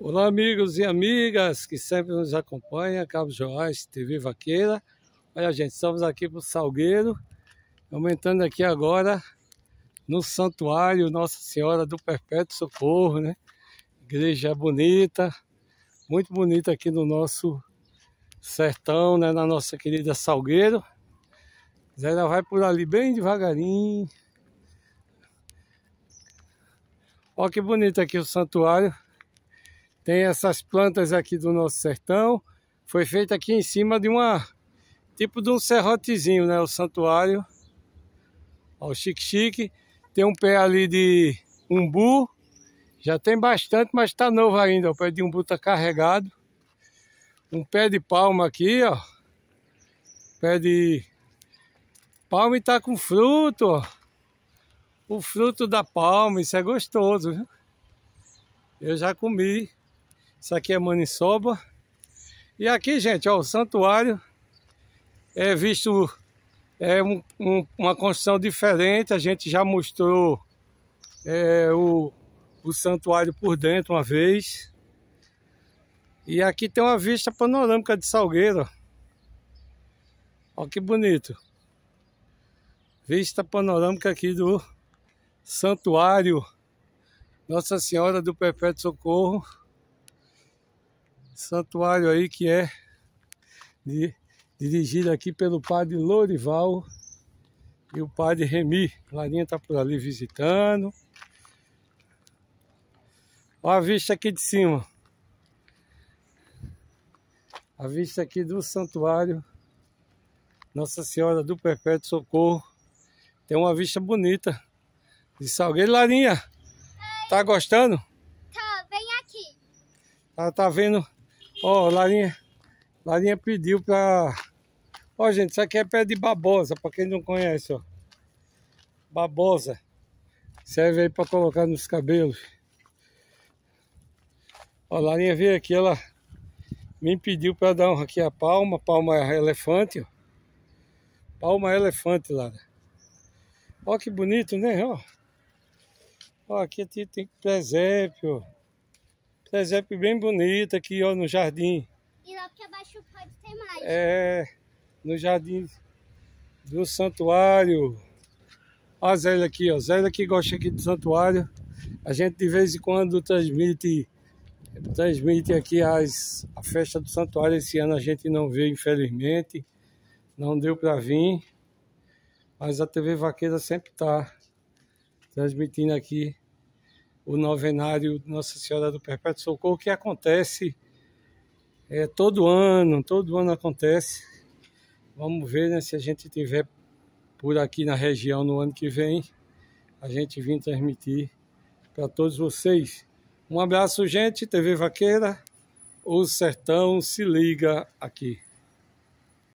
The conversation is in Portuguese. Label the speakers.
Speaker 1: Olá, amigos e amigas que sempre nos acompanham, Cabo Joás, TV Vaqueira. Olha, gente, estamos aqui para o Salgueiro, aumentando aqui agora no Santuário Nossa Senhora do Perpétuo Socorro, né? Igreja bonita, muito bonita aqui no nosso sertão, né? Na nossa querida Salgueiro. Ela vai por ali bem devagarinho. Olha que bonito aqui o santuário. Tem essas plantas aqui do nosso sertão. Foi feita aqui em cima de uma... Tipo de um serrotezinho, né? O santuário. Ó, o chique-chique. Tem um pé ali de umbu. Já tem bastante, mas tá novo ainda. O pé de umbu tá carregado. Um pé de palma aqui, ó. Pé de palma e tá com fruto, ó. O fruto da palma, isso é gostoso, viu? Eu já comi isso aqui é Manisoba. E aqui, gente, ó, o santuário é visto é um, um, uma construção diferente. A gente já mostrou é, o, o santuário por dentro uma vez. E aqui tem uma vista panorâmica de Salgueiro. Olha que bonito. Vista panorâmica aqui do santuário Nossa Senhora do Perpétuo Socorro santuário aí que é de, dirigido aqui pelo padre Lorival e o padre Remi. Larinha está por ali visitando. Olha a vista aqui de cima. A vista aqui do santuário Nossa Senhora do Perpétuo Socorro. Tem uma vista bonita de Salgueiro. Larinha, tá gostando? Tá, vem aqui. Ela tá vendo Ó, oh, Larinha, Larinha pediu pra... Ó, oh, gente, isso aqui é pé de babosa, pra quem não conhece, ó. Babosa. Serve aí pra colocar nos cabelos. Ó, oh, Larinha veio aqui, ela me pediu pra dar um aqui a palma, palma elefante, ó. Palma elefante, Lara. Ó que bonito, né, ó. Ó, aqui tem, tem presépio, ó. Presépio bem bonito aqui, ó, no jardim. E lá porque abaixo pode ter mais. É, no jardim do santuário. Olha a Zélia aqui, ó. Zélia que gosta aqui do santuário. A gente de vez em quando transmite, transmite aqui as, a festa do santuário. Esse ano a gente não veio, infelizmente. Não deu para vir. Mas a TV Vaqueira sempre tá transmitindo aqui o novenário Nossa Senhora do Perpétuo Socorro, que acontece é, todo ano, todo ano acontece. Vamos ver né, se a gente tiver por aqui na região no ano que vem, a gente vir transmitir para todos vocês. Um abraço, gente, TV Vaqueira, o Sertão se liga aqui.